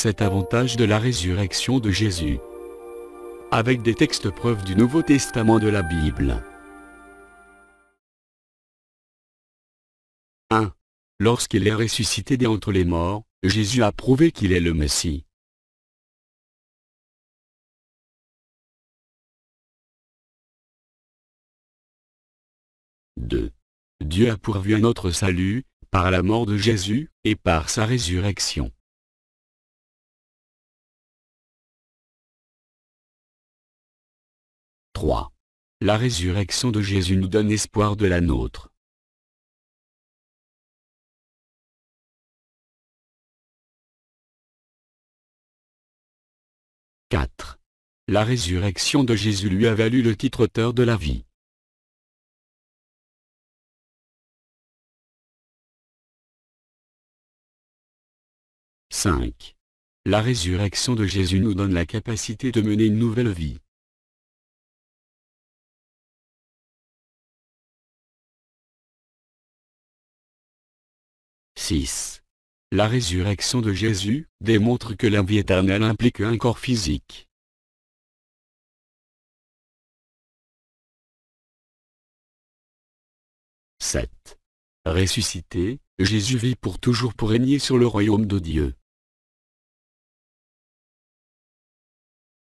cet avantage de la résurrection de Jésus. Avec des textes preuves du Nouveau Testament de la Bible. 1. Lorsqu'il est ressuscité d'entre les morts, Jésus a prouvé qu'il est le Messie. 2. Dieu a pourvu à notre salut, par la mort de Jésus, et par sa résurrection. 3. La résurrection de Jésus nous donne espoir de la nôtre. « 4. La résurrection de Jésus lui a valu le titre auteur de la vie. 5. La résurrection de Jésus nous donne la capacité de mener une nouvelle vie. 6. La résurrection de Jésus démontre que la vie éternelle implique un corps physique. « 7. Ressuscité, Jésus vit pour toujours pour régner sur le royaume de Dieu.